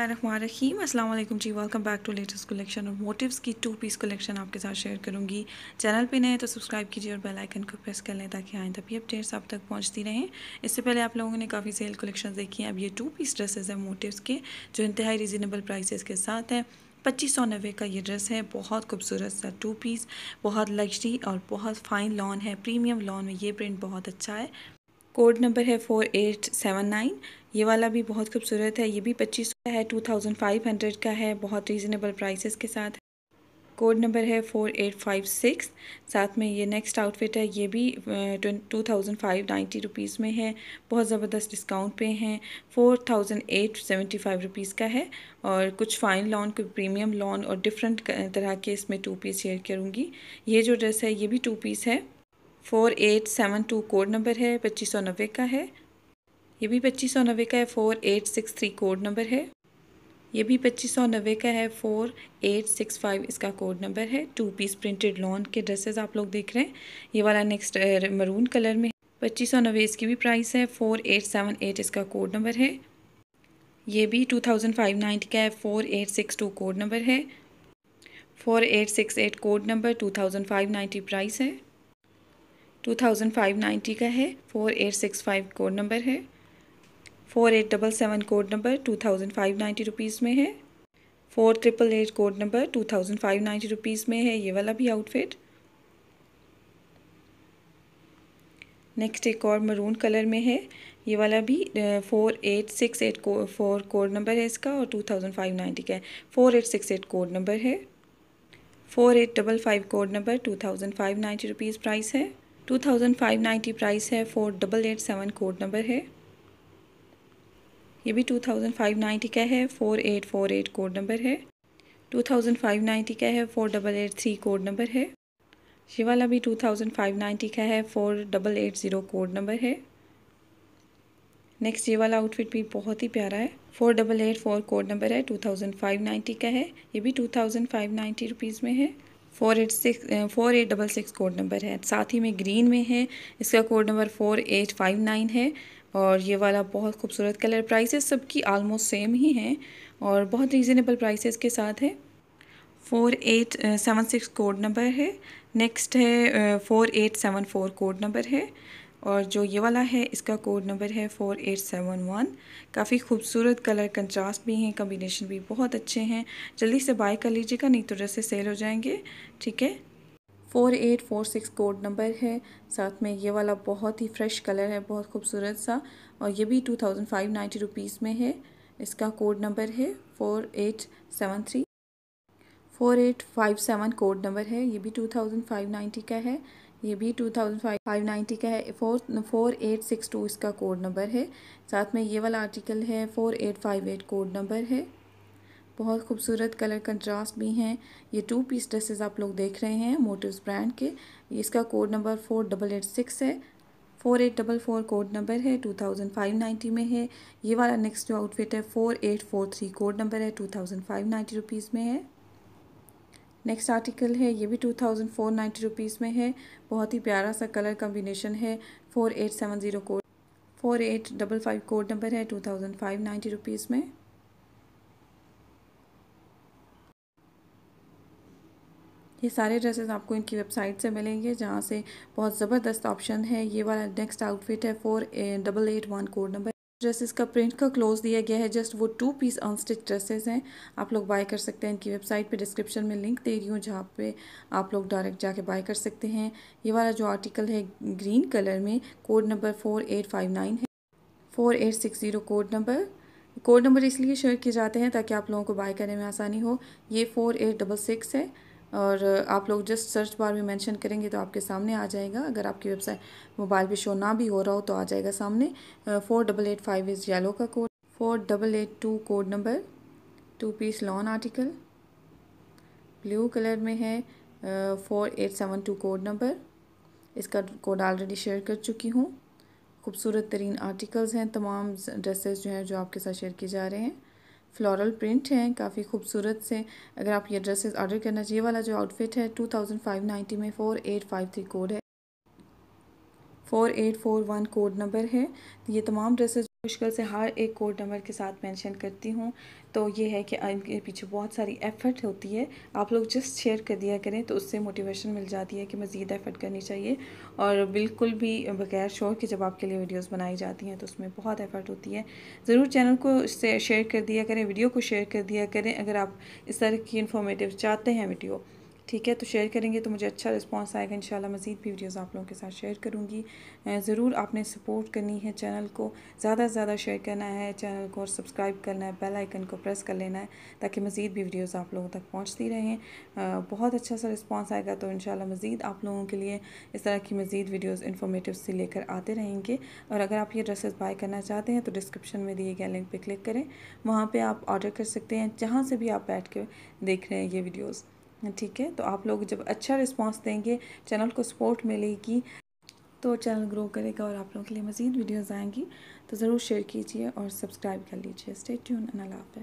रहीम अस्सलाम वालेकुम ji welcome back to latest collection और मोटिव्स की टू पीस कलेक्शन आपके साथ शेयर करूंगी चैनल पे नए हैं तो सब्सक्राइब कीजिए और बेल आइकन को प्रेस कर लें ताकि आए भी अपडेट्स आप तक पहुंचती रहें इससे पहले आप लोगों ने काफ़ी सेल कलेक्शन देखी हैं अब ये टू पीस ड्रेसेस हैं मोटिव्स के जो इंतहाई रिजनेबल प्राइसेस के साथ हैं पच्चीस सौ नब्बे का ये ड्रेस है बहुत खूबसूरत सा टू पीस बहुत लग्जरी और बहुत फ़ाइन लॉन है प्रीमियम लॉन में ये प्रिंट बहुत अच्छा है कोड नंबर है फोर एट सेवन नाइन ये वाला भी बहुत खूबसूरत है ये भी पच्चीस का है टू थाउजेंड फाइव हंड्रेड का है बहुत रीज़नेबल प्राइसेस के साथ कोड नंबर है फोर एट फाइव सिक्स साथ में ये नेक्स्ट आउटफिट है ये भी two thousand five ninety rupees में है बहुत ज़बरदस्त डिस्काउंट पे हैं four thousand eight seventy five rupees का है और कुछ फ़ाइन लॉन कुछ प्रीमियम लॉन और डिफरेंट तरह के इसमें टू पीस शेयर करूँगी ये जो ड्रेस है ये भी टू पीस है four eight seven two code number है पच्चीस सौ नब्बे का है ये भी पच्चीस सौ नब्बे का है four eight six three code number है ये भी पच्चीस सौ नब्बे का है फोर एट सिक्स फाइव इसका कोड नंबर है टू पीस प्रिंटेड लॉन के ड्रेसेस आप लोग देख रहे हैं ये वाला नेक्स्ट मरून कलर में पच्चीस सौ नब्बे इसकी भी प्राइस है फोर एट सेवन एट इसका कोड नंबर है ये भी टू थाउजेंड फाइव नाइन्टी का है four eight six two code number है four eight six eight code number two thousand five ninety price है टू थाउजेंड फाइव नाइन्टी का है four eight six five code number है four eight double seven code number two thousand five ninety rupees में है four triple eight code number two thousand five ninety rupees में है ये वाला भी आउटफिट नेक्स्ट एक और मरून कलर में है ये वाला भी four eight six eight four code number है इसका और टू थाउजेंड फाइव नाइन्टी का है four eight six eight code number है four eight double five code number two thousand five ninety rupees price है two thousand five ninety price है four double eight seven code number है ये भी two thousand five ninety का है four eight four eight code number है two thousand five ninety का है four double eight three code number है ये वाला भी टू थाउजेंड फाइव नाइन्टी का है four double eight zero code number है नेक्स्ट ये वाला आउटफिट भी बहुत ही प्यारा है four double eight four code number है टू थाउजेंड फाइव नाइन्टी का है ये भी two thousand five ninety rupees में है four eight six four eight double six code number है साथ ही में ग्रीन में है इसका code number four eight five nine है और ये वाला बहुत खूबसूरत कलर प्राइसेस सबकी आलमोस्ट सेम ही हैं और बहुत रीज़नेबल प्राइसेस के साथ है four eight seven six code number है नेक्स्ट है four eight seven four code number है और जो ये वाला है इसका कोड नंबर है फ़ोर एट सेवन वन काफ़ी खूबसूरत कलर कंट्रास्ट भी हैं कम्बिनेशन भी बहुत अच्छे हैं जल्दी से बाय कर लीजिएगा नहीं तो ड्रेसेस सेल हो जाएंगे ठीक है four eight four six code number है साथ में ये वाला बहुत ही फ्रेश कलर है बहुत खूबसूरत सा और ये भी two thousand five ninety rupees में है इसका कोड नंबर है four eight seven three four eight five seven code number है ये भी टू थाउजेंड फाइव नाइन्टी का है ये भी two thousand five five ninety का है four four eight six two इसका कोड नंबर है साथ में ये वाला आर्टिकल है four eight five eight code number है बहुत खूबसूरत कलर कंट्रास्ट भी हैं ये टू पीस ड्रेसेस आप लोग देख रहे हैं मोटर्स ब्रांड के इसका code number four double eight six है four eight double four code number है टू थाउजेंड फाइव नाइन्टी में है ये वाला नेक्स्ट जो आउटफिट है four eight four three code number है two thousand five ninety rupees में है नेक्स्ट आर्टिकल है ये भी two thousand four ninety rupees में है बहुत ही प्यारा सा कलर कम्बिनेशन है four eight seven zero code four eight double five code number है two thousand five ninety rupees में ये सारे ड्रेसेस आपको इनकी वेबसाइट से मिलेंगे जहाँ से बहुत ज़बरदस्त ऑप्शन है ये वाला नेक्स्ट आउटफिट है four double eight one code number dresses का प्रिंट का क्लोज दिया गया है जस्ट वो टू पीस अनस्टिच ड्रेसेस हैं आप लोग बाय कर सकते हैं इनकी वेबसाइट पे डिस्क्रिप्शन में लिंक दे रही हूँ जहाँ पे आप लोग डायरेक्ट जाके बाय कर सकते हैं ये वाला जो आर्टिकल है ग्रीन कलर में code number four eight five nine है four eight six zero code number code number इसलिए शेयर किए जाते हैं ताकि आप लोगों को बाय करने में आसानी हो ये फोर एट डबल सिक्स है और आप लोग जस्ट सर्च बार में मेंशन करेंगे तो आपके सामने आ जाएगा अगर आपकी वेबसाइट मोबाइल पे शो ना भी हो रहा हो तो आ जाएगा सामने four double eight five is yellow का code four double eight two code number two piece lawn article blue colour में है four eight seven two code number इसका कोड ऑलरेडी शेयर कर चुकी हूँ खूबसूरत तरीन आर्टिकल्स हैं तमाम ड्रेसेस जो हैं जो आपके साथ शेयर किए जा रहे हैं फ्लोरल प्रिंट हैं काफ़ी खूबसूरत से अगर आप ये ड्रेसेस ऑर्डर करना चाहिए वाला जो आउटफिट है टू थाउजेंड फाइव नाइन्टी में four eight five three code है four eight four one code number है ये तमाम ड्रेसेस मुश्किल से हर एक कोड नंबर के साथ मेंशन करती हूँ तो ये है कि इनके पीछे बहुत सारी एफ़र्ट होती है आप लोग जस्ट शेयर कर दिया करें तो उससे मोटिवेशन मिल जाती है कि मज़ीद एफ़र्ट करनी चाहिए और बिल्कुल भी बगैर शोर के जब आपके लिए वीडियोस बनाई जाती हैं तो उसमें बहुत एफ़र्ट होती है ज़रूर चैनल को इससे शेयर कर दिया करें वीडियो को शेयर कर दिया करें अगर आप इस तरह की इन्फॉर्मेटिव चाहते हैं वीडियो ठीक है तो शेयर करेंगे तो मुझे अच्छा रिस्पांस आएगा इंशाल्लाह मज़ीद भी वीडियोस आप लोगों के साथ शेयर करूँगी ज़रूर आपने सपोर्ट करनी है चैनल को ज़्यादा से ज़्यादा शेयर करना है चैनल को और सब्सक्राइब करना है बेल आइकन को प्रेस कर लेना है ताकि मज़ीद भी वीडियोस आप लोगों तक पहुँचती रहें बहुत अच्छा सा रिस्पॉन्स आएगा तो इन मज़ीद आप लोगों के लिए इस तरह की मज़ीद वीडियोज़ इन्फॉर्मेटिव से लेकर आते रहेंगे और अगर आप ये ड्रेसेस बाय करना चाहते हैं तो डिस्क्रिप्शन में दिए गए लिंक पर क्लिक करें वहाँ पर आप ऑर्डर कर सकते हैं जहाँ से भी आप बैठ के देख रहे हैं ये वीडियोज़ ठीक है तो आप लोग जब अच्छा रिस्पॉन्स देंगे चैनल को सपोर्ट मिलेगी तो चैनल ग्रो करेगा और आप लोगों के लिए मज़ीद वीडियोज़ आएंगी तो ज़रूर शेयर कीजिए और सब्सक्राइब कर लीजिए स्टे ट्यून अल्लाह